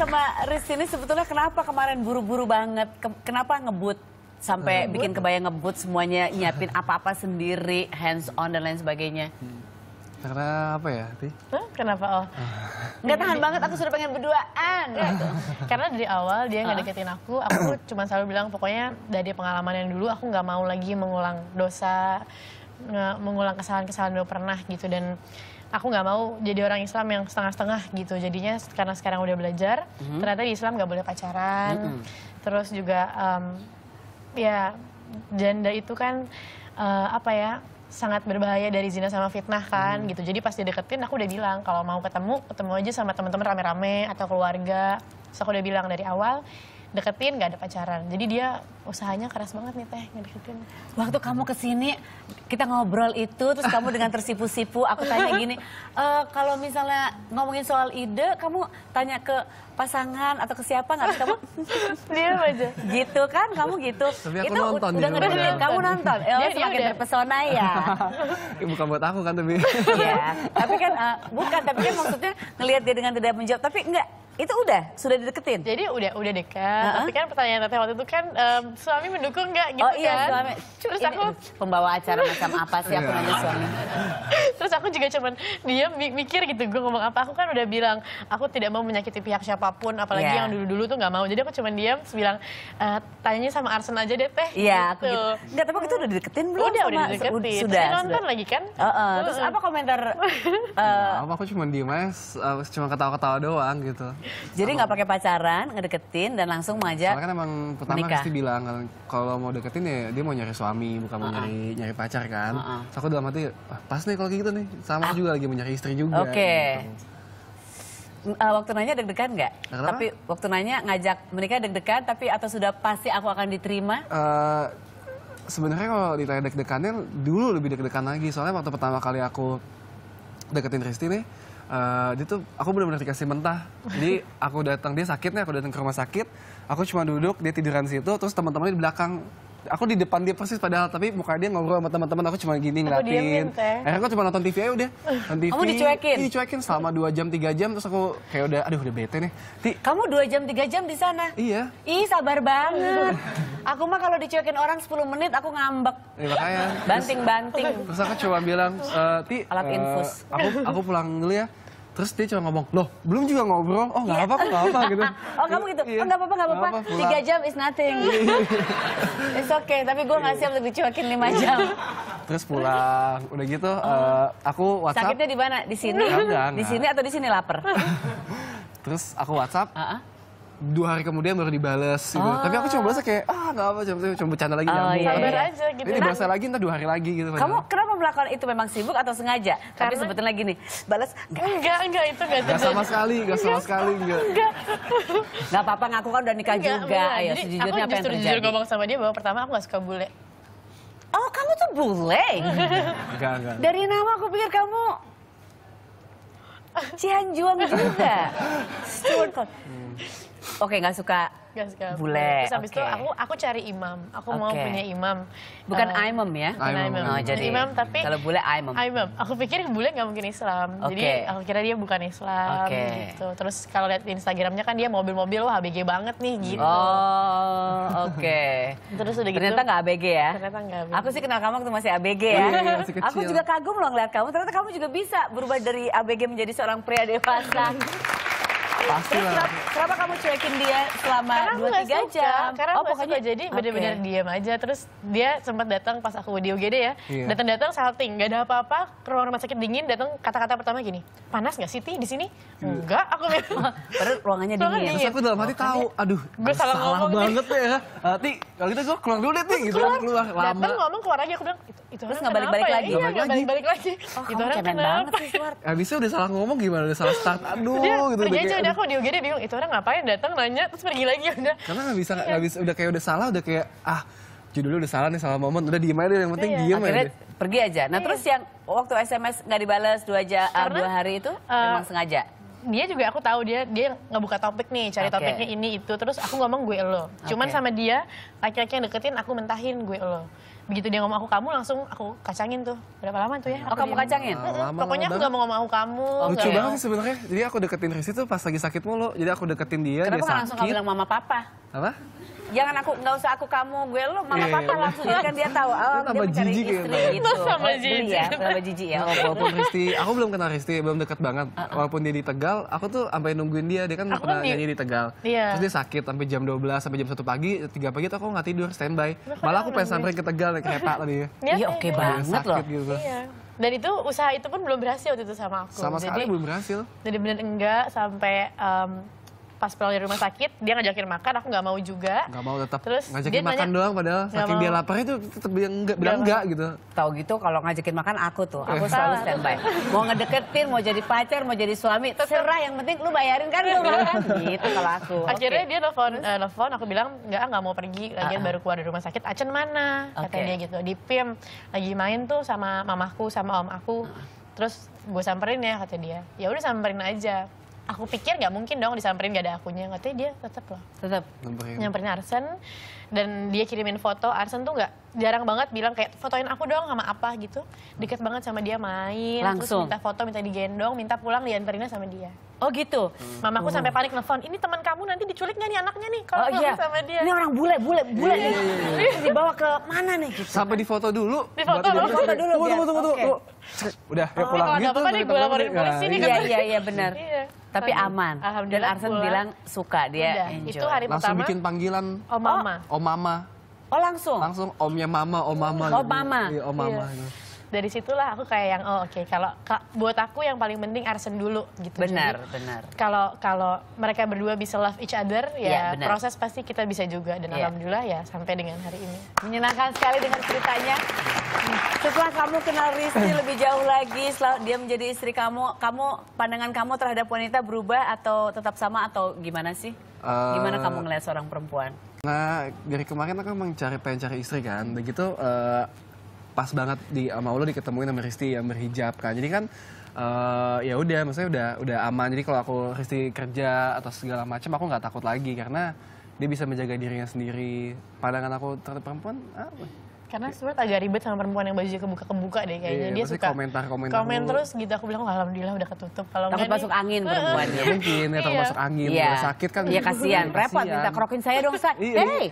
sama Riz ini sebetulnya kenapa kemarin buru-buru banget? Ke kenapa ngebut? Sampai ngebut. Hmm. bikin kebayang ngebut semuanya, nyiapin apa-apa sendiri, hands on dan lain sebagainya. Hmm. Karena apa ya, Ti? Huh? Kenapa? Oh. Nggak tahan banget, aku sudah pengen berduaan. Gitu. Karena dari awal dia nggak deketin aku, aku cuma selalu bilang pokoknya dari pengalaman yang dulu aku nggak mau lagi mengulang dosa, mengulang kesalahan-kesalahan dulu pernah gitu. Dan aku nggak mau jadi orang Islam yang setengah-setengah gitu. Jadinya karena sekarang udah belajar, mm -hmm. ternyata di Islam nggak boleh pacaran. Mm -hmm. Terus juga um, ya janda itu kan uh, apa ya sangat berbahaya dari zina sama fitnah kan hmm. gitu. Jadi pas deketin aku udah bilang kalau mau ketemu ketemu aja sama teman-teman rame-rame atau keluarga. Terus aku udah bilang dari awal deketin gak ada pacaran jadi dia usahanya keras banget nih teh ngedeketin waktu kamu kesini kita ngobrol itu terus kamu dengan tersipu-sipu aku tanya gini e, kalau misalnya ngomongin soal ide kamu tanya ke pasangan atau ke siapa nggak kamu diam aja gitu kan kamu gitu Tapi aku itu nonton udah ngedengerin kamu nonton eh, dia, oh, semakin terpesona ya bukan buat aku kan tapi iya tapi kan uh, bukan tapi kan maksudnya ngelihat dia dengan tidak menjawab tapi enggak itu udah sudah dideketin jadi udah udah dekat uh -huh. tapi kan pertanyaan teteh waktu itu kan um, suami mendukung nggak gitu oh, iya, kan suami. terus Ini, aku pembawa acara macam apa sih aku iya. nanya suami terus aku juga cuman diam mikir gitu gue ngomong apa aku kan udah bilang aku tidak mau menyakiti pihak siapa apapun apalagi yeah. yang dulu-dulu tuh nggak mau jadi aku cuma diam bilang e, tanya sama Arsen aja deh teh iya yeah, gitu. gitu nggak tapi itu udah deketin belum udah sama, udah deketin. sudah terus nonton lagi kan uh, uh, terus apa komentar uh, eh, apa aku cuma diem aja cuma ketawa-ketawa doang gitu jadi nggak pakai pacaran ngedeketin dan langsung mau soalnya kan emang pertama nikah. pasti bilang kalau mau deketin ya dia mau nyari suami bukan uh -uh. mau nyari nyari pacar kan uh -uh. so aku dalam hati ah, pas nih kalau gitu nih sama -uh. juga lagi mau nyari istri juga oke okay. gitu uh, waktu nanya deg-degan nggak? tapi waktu nanya ngajak mereka deg-degan, tapi atau sudah pasti aku akan diterima? Uh, Sebenarnya kalau ditanya deg-degannya dulu lebih deg-degan lagi. Soalnya waktu pertama kali aku deketin Risti nih, uh, dia tuh aku benar-benar dikasih mentah. Jadi aku datang dia sakitnya, aku datang ke rumah sakit, aku cuma duduk, dia tiduran situ, terus teman-temannya di belakang aku di depan dia persis padahal tapi muka dia ngobrol sama teman-teman aku cuma gini ngeliatin akhirnya aku cuma nonton TV aja udah nonton TV kamu dicuekin ini iya, dicuekin selama dua jam tiga jam terus aku kayak udah aduh udah bete nih Ti, kamu dua jam tiga jam di sana iya ih sabar banget aku mah kalau dicuekin orang 10 menit aku ngambek ya, makanya banting-banting terus, terus aku coba bilang uh, Ti alat eh, infus uh, aku, aku pulang dulu ya Terus dia cuma ngomong, loh belum juga ngobrol, oh nggak iya. apa-apa, nggak apa gitu. oh kamu gitu, iya. oh nggak apa-apa, gak apa-apa, tiga jam is nothing. Iya. It's okay, tapi gue nggak siap untuk dicuekin lima jam. Terus pulang, udah gitu oh. uh, aku WhatsApp. Sakitnya di mana? Di sini? Enggak, enggak. Di sini atau di sini lapar? Terus aku WhatsApp, uh dua hari kemudian baru dibales gitu. Tapi aku cuma balasnya kayak ah nggak apa cuma cuma bercanda lagi oh, nyambung. Iya, iya. aja gitu. Ini nah, dibalas lagi ntar dua hari lagi gitu. Kamu padahal. kenapa melakukan itu memang sibuk atau sengaja? Karena... Tapi sebetulnya lagi nih balas enggak enggak enggak itu enggak terjadi. Enggak sama sekali, enggak sama sekali enggak. Enggak. apa-apa ngaku kan udah nikah enggak, juga. Bener. Ayo sejujurnya apa yang terjadi? Aku jujur ngomong sama dia bahwa pertama aku gak suka bule. Oh kamu tuh bule? enggak, enggak. Dari nama aku pikir kamu Cianjuang juga. Stuart Oke, nggak suka Gak suka bule. Terus habis okay. itu aku aku cari imam. Aku okay. mau punya imam. Bukan uh, imam ya? Bukan imam. Oh, jadi imam tapi kalau bule imam. Imam. Aku pikir bule gak mungkin Islam. Okay. Jadi aku kira dia bukan Islam okay. gitu. Terus kalau lihat Instagramnya kan dia mobil-mobil wah ABG banget nih gitu. Oh, oke. Okay. Terus udah gitu. Ternyata gak ABG ya? Ternyata gak ABG. Aku sih kenal kamu waktu masih ABG ya. Iya, iya, aku juga kagum loh ngeliat kamu. Ternyata kamu juga bisa berubah dari ABG menjadi seorang pria dewasa. Pasti Kenapa kamu cuekin dia selama dua tiga jam? Karena oh, pokoknya suka. jadi benar-benar okay. diam aja. Terus dia sempat datang pas aku di UGD ya. datang iya. Datang-datang salting, nggak ada apa-apa. Ke ruang rumah sakit dingin, datang kata-kata pertama gini, panas nggak Siti di sini? Hmm. Iya. Enggak, aku memang. Padahal ruangannya dingin. Ruangan dingin. Terus aku dalam hati tahu, aduh, gue salah, salah banget ya. Nanti eh, kalau gitu gue keluar dulu deh, Ti. Gitu keluar, keluar lama. Datang ngomong keluar aja, aku bilang, itu, itu Terus nggak balik-balik ya? lagi? Iya, nggak balik-balik lagi. Oh, itu orang kenapa? Abisnya udah salah ngomong gimana, udah salah start. Aduh, gitu. Dia karena aku di UGD bingung itu orang ngapain datang nanya terus pergi lagi udah. Karena gak bisa gak iya. bisa udah kayak udah salah udah kayak ah judulnya udah salah nih salah momen udah diem aja yang penting iya. diem aja pergi aja nah iya. terus yang waktu sms nggak dibalas dua aja, eh, dua hari itu uh, memang sengaja dia juga aku tahu dia dia ngebuka topik nih cari okay. topiknya ini itu terus aku ngomong gue lo cuman okay. sama dia laki-laki yang deketin aku mentahin gue lo begitu dia ngomong aku kamu langsung aku kacangin tuh berapa lama tuh ya oh kamu kacangin lama, pokoknya lama aku gak mau ngomong aku kamu lucu banget sebenarnya jadi aku deketin Rizky tuh pas lagi sakit mulu jadi aku deketin dia kenapa dia sakit. langsung kamu bilang mama papa apa? Jangan aku nggak usah aku kamu, gue lu mama yeah, iya, papa iya. langsung jadi kan dia tahu. Oh, dia mencari jijik istri ya, gitu. Sama eh, jijik. Ya, sama jijik ya. Oh, walaupun Risti, aku belum kenal Risti, belum dekat banget. Uh -uh. Walaupun dia di Tegal, aku tuh sampai nungguin dia, dia kan aku pernah kan nyanyi di Tegal. Yeah. Terus dia sakit sampai jam 12 sampai jam 1 pagi, 3 pagi tuh aku nggak tidur, standby. Malah aku pengen samperin ke Tegal naik kereta tadi ya. Iya, iya oke okay banget loh. Gitu. Iya. Dan itu usaha itu pun belum berhasil waktu itu sama aku. Sama jadi, sekali belum berhasil. Jadi benar enggak sampai um, pas pulang dari rumah sakit dia ngajakin makan aku nggak mau juga nggak mau tetap terus ngajakin dia makan nanya, doang padahal saking dia lapar itu tetap bilang enggak bilang enggak gitu tau gitu kalau ngajakin makan aku tuh aku selalu standby mau ngedeketin mau jadi pacar mau jadi suami terserah yang penting lu bayarin kan lu iya. makan gitu kalau aku akhirnya okay. dia telepon uh, eh, telepon aku bilang nggak nggak mau pergi lagi uh -uh. baru keluar dari rumah sakit Acen mana okay. kata dia gitu di PIM lagi main tuh sama mamaku sama om aku ah. terus gue samperin ya kata dia ya udah samperin aja aku pikir nggak mungkin dong disamperin gak ada akunya katanya dia tetap loh tetap nyamperin Arsen dan dia kirimin foto Arsen tuh nggak jarang banget bilang kayak fotoin aku dong sama apa gitu deket banget sama dia main langsung terus minta foto minta digendong minta pulang dianterinnya sama dia oh gitu hmm. mamaku oh. sampai panik nelfon ini teman kamu nanti diculik nggak nih anaknya nih kalau oh, iya. sama dia ini orang bule bule bule nih iya, iya, iya, dibawa ke mana nih gitu sampai di foto dulu di foto dulu foto dulu tunggu tunggu tunggu udah ya pulang oh, gitu apa-apa nih gitu. gue laporin polisi nih iya iya iya benar tapi aman. Dan Arsen bilang suka dia. Udah. Enjoy. Itu hari Langsung pertama. bikin panggilan. Oh mama. Oh, oh mama. Oh langsung. Langsung omnya mama, oh mama. Oh mama. Iya, oh mama. Iya dari situlah aku kayak yang oh oke okay, kalau buat aku yang paling penting Arsen dulu gitu. Benar, Jadi, benar. Kalau kalau mereka berdua bisa love each other ya, ya proses pasti kita bisa juga dan ya. alhamdulillah ya sampai dengan hari ini. Menyenangkan sekali dengan ceritanya. Setelah kamu kenal Rizky lebih jauh lagi, setelah dia menjadi istri kamu, kamu pandangan kamu terhadap wanita berubah atau tetap sama atau gimana sih? Uh, gimana kamu eh, ngeliat seorang perempuan? Nah, dari kemarin aku emang cari pengen cari istri kan. Begitu uh, pas banget di sama lo diketemuin sama Risti yang berhijab kan. Jadi kan uh, ya udah maksudnya udah udah aman. Jadi kalau aku Risti kerja atau segala macam aku nggak takut lagi karena dia bisa menjaga dirinya sendiri. Pandangan aku terhadap perempuan ah, karena Stuart agak ribet sama perempuan yang bajunya kebuka-kebuka deh kayaknya. Iya, dia suka komentar-komentar komen dulu. terus gitu. Aku bilang, oh, alhamdulillah udah ketutup. Kalau Takut enggak masuk nih, angin perempuan. Ya iya, mungkin, ya iya. masuk angin. Iya. sakit kan. Iya kasihan, iya, repot. Minta kerokin saya dong, saat. Hei,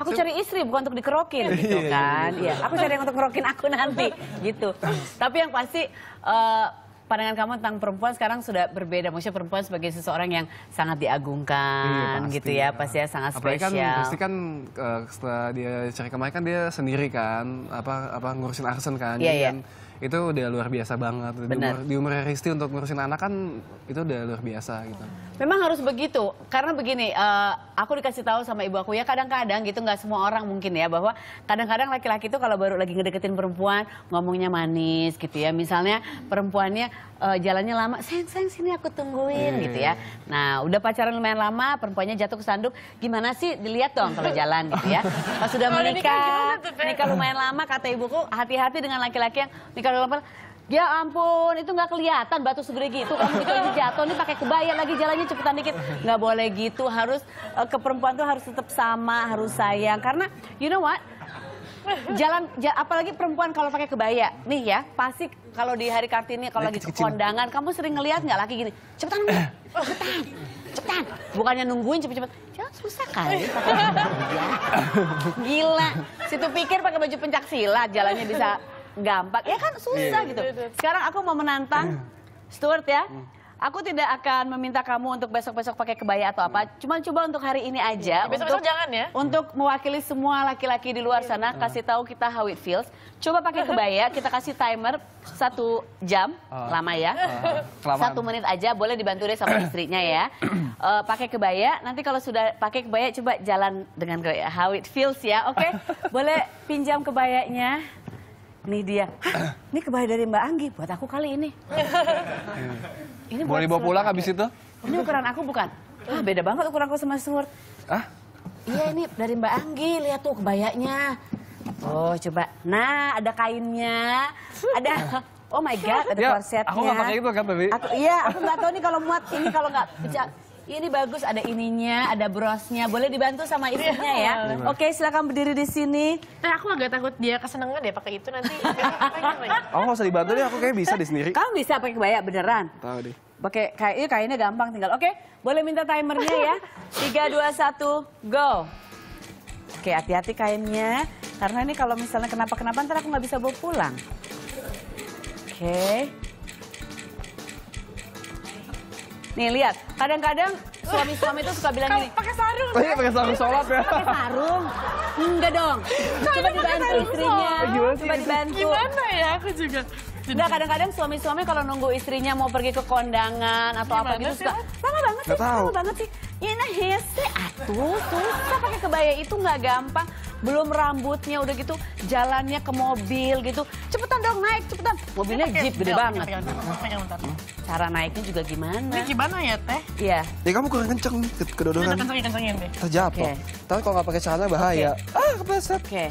aku cari istri bukan untuk dikerokin gitu kan. Iya, aku cari yang untuk kerokin aku nanti gitu. Tapi yang pasti... Uh, pandangan kamu tentang perempuan sekarang sudah berbeda. Maksudnya perempuan sebagai seseorang yang sangat diagungkan iya, gitu ya, pasti ya sangat kan spesial. Kan, pasti kan uh, setelah dia cari kemarin kan dia sendiri kan, apa apa ngurusin Arsen kan. Iya, iya. Kan, itu udah luar biasa banget di umur, di umur Risti untuk ngurusin anak kan itu udah luar biasa gitu memang harus begitu karena begini uh, aku dikasih tahu sama ibu aku ya kadang-kadang gitu nggak semua orang mungkin ya bahwa kadang-kadang laki-laki itu kalau baru lagi ngedeketin perempuan ngomongnya manis gitu ya misalnya perempuannya uh, jalannya lama sayang sayang sini aku tungguin hmm. gitu ya nah udah pacaran lumayan lama perempuannya jatuh ke sanduk gimana sih dilihat dong kalau jalan gitu ya pas sudah menikah menikah lumayan lama kata ibuku hati-hati dengan laki-laki yang nikah bla Ya ampun, itu nggak kelihatan batu segede gitu. Kamu itu lagi jatuh, nih pakai kebaya lagi jalannya cepetan dikit. Nggak boleh gitu, harus eh, ke perempuan tuh harus tetap sama, harus sayang. Karena you know what? Jalan, jalan apalagi perempuan kalau pakai kebaya. Nih ya, pasti kalau di hari Kartini kalau lagi ke kondangan, kamu sering ngelihat nggak lagi gini? Cepetan, cepetan cepetan. Bukannya nungguin cepet-cepet. Jangan susah kali Gila. Situ pikir pakai baju pencak silat jalannya bisa gampang. Ya kan susah yeah. gitu. Iya, iya. Sekarang aku mau menantang Stuart ya. Hmm. Aku tidak akan meminta kamu untuk besok-besok pakai kebaya atau apa. Hmm. Cuman coba untuk hari ini aja. Iya. Besok-besok jangan ya. Untuk mewakili semua laki-laki di luar sana, hmm. kasih tahu kita how it feels. Coba pakai kebaya, kita kasih timer satu jam, uh, lama ya. Uh, satu menit aja, boleh dibantu deh sama istrinya ya. Uh, pakai kebaya, nanti kalau sudah pakai kebaya coba jalan dengan how it feels ya, oke? Okay? Boleh pinjam kebayanya. Nih dia. ini kebaya dari Mbak Anggi buat aku kali ini. Eh, ini Boleh dibawa pulang habis itu? Ini ukuran aku bukan? Ah, beda banget ukuran aku sama Stuart. Ah? Iya, ini dari Mbak Anggi. Lihat tuh kebayanya. Oh, coba. Nah, ada kainnya. Ada Oh my God, ada ya, korsetnya. Aku gak pakai itu kan, tapi. Aku, iya, aku nggak tahu nih kalau muat ini kalau nggak ini bagus, ada ininya, ada brosnya. Boleh dibantu sama iya, istrinya ya. Oke, silakan berdiri di sini. Nah, aku agak takut dia kesenangan ya pakai itu nanti. oh, nggak usah dibantu deh, aku kayak bisa di sendiri. Kamu bisa pakai kebaya beneran? Tahu deh. Pakai kayak kayaknya gampang tinggal. Oke, boleh minta timernya ya. 3 2 1 go. Oke, hati-hati kainnya. Karena ini kalau misalnya kenapa-kenapa ntar aku nggak bisa bawa pulang. Oke. Nih lihat, kadang-kadang suami-suami itu suka bilang gini. Pakai sarung. Oh iya, pakai sarung sholat ya. Pakai sarung. Enggak dong. Coba dibantu istrinya. Gimana sih? Coba dibantu. Gimana ya aku juga. Enggak kadang-kadang suami-suami kalau nunggu istrinya mau pergi ke kondangan atau Gimana apa gitu suka lama banget sih, sama banget sih. ini iya, nah iya hese atuh susah pakai kebaya itu nggak gampang belum rambutnya udah gitu jalannya ke mobil gitu. Cepetan dong naik, cepetan. Mobilnya pake, jeep gede banget. Hmm. Cara naiknya juga gimana? Ini gimana ya teh? Iya. Ya kamu kurang kenceng nih kedodoran. Kencengin kencengin deh. Terjatuh. Okay. Tapi kalau nggak pakai celana bahaya. Okay. Ah kepleset. Oke. Okay.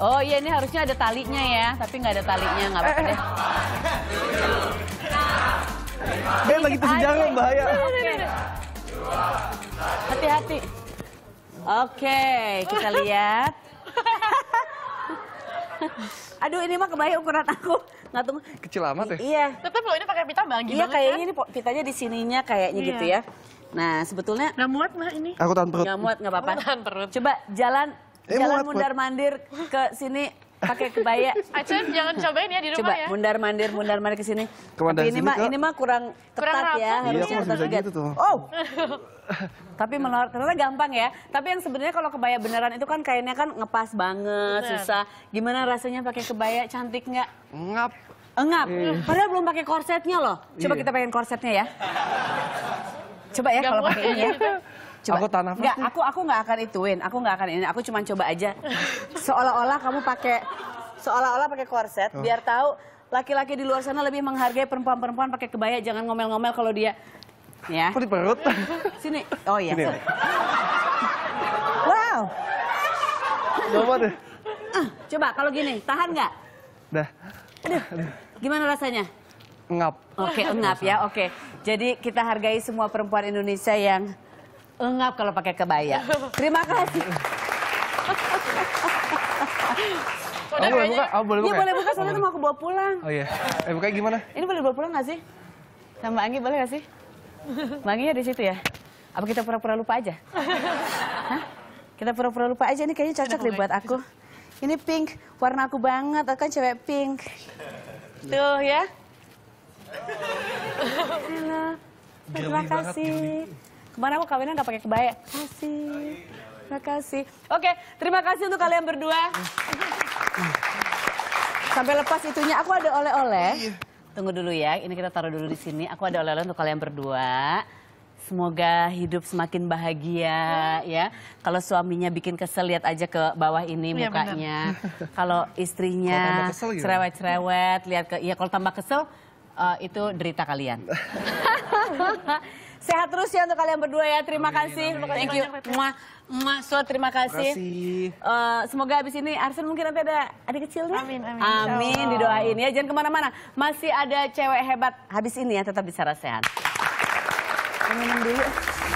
Oh iya ini harusnya ada talinya ya, tapi nggak ada talinya nggak apa-apa deh. Ben lagi terjang bahaya. Hati-hati. Oke, kita lihat. Aduh ini mah kebayang ukuran aku nggak tunggu. Kecil amat ya? Iya. Tetap loh ini pakai pita bagi Iya kayaknya kan? ini pitanya di sininya kayaknya gitu iya. ya. Nah sebetulnya. Nggak muat mah ini. Aku tahan perut. Nggak muat nggak apa-apa. Coba jalan eh, jalan mundar mandir ke sini pakai kebaya. Acep jangan cobain ya di rumah Coba, ya. mundar mandir mundar mandir ke sini. Tapi ini mah ini mah kurang ketat kurang ya iya, harusnya iya, harus gitu tuh. Oh. Tapi menurut ternyata gampang ya. Tapi yang sebenarnya kalau kebaya beneran itu kan kainnya kan ngepas banget, Bener. susah. Gimana rasanya pakai kebaya cantik nggak? Ngap. Engap. Eh. Iya. Padahal belum pakai korsetnya loh. Coba iya. kita pengen korsetnya ya. Coba ya kalau pakai ini ya. Coba. Aku tanah Enggak, aku aku nggak akan ituin. Aku nggak akan ini. Aku cuma coba aja. Seolah-olah kamu pakai seolah-olah pakai korset oh. biar tahu laki-laki di luar sana lebih menghargai perempuan-perempuan pakai kebaya. Jangan ngomel-ngomel kalau dia ya. Aku di perut. Sini. Oh iya. Sini. Wow. Coba deh. coba kalau gini, tahan nggak? Dah. Aduh. Gimana rasanya? Ngap. Oke, okay, ngap ya. Oke. Okay. Jadi kita hargai semua perempuan Indonesia yang engap kalau pakai kebaya. Terima kasih. Oh, oh, boleh buka? Oh, boleh iya, buka? Iya, boleh buka, soalnya oh, mau aku bawa pulang. Oh iya. Eh, bukanya gimana? Ini boleh bawa pulang gak sih? Sama Anggi boleh gak sih? Mbak Anggi ya di situ ya? Apa kita pura-pura lupa aja? Hah? Kita pura-pura lupa aja, ini kayaknya cocok deh buat aku. Ini pink, warna aku banget, aku kan cewek pink. Tuh ya. Halo. Terima kasih. Mana aku kawinnya nggak pakai kebaya. Kasih. Terima kasih. Oke, terima kasih untuk kalian berdua. Sampai lepas itunya aku ada oleh-oleh. Oh, iya. Tunggu dulu ya, ini kita taruh dulu di sini. Aku ada oleh-oleh untuk kalian berdua. Semoga hidup semakin bahagia iya. ya. Kalau suaminya bikin kesel lihat aja ke bawah ini ya, mukanya. Kalau istrinya cerewet-cerewet lihat ke ya kalau tambah kesel uh, itu derita kalian. Sehat terus ya untuk kalian berdua ya. Terima amin, kasih. Amin. Thank you. Ma, ma, so terima kasih. Terima kasih. Uh, semoga abis ini Arsen mungkin nanti ada adik kecil nih. Amin, amin. Amin, didoain ya. Jangan kemana-mana. Masih ada cewek hebat habis ini ya tetap bicara sehat. Minum dulu.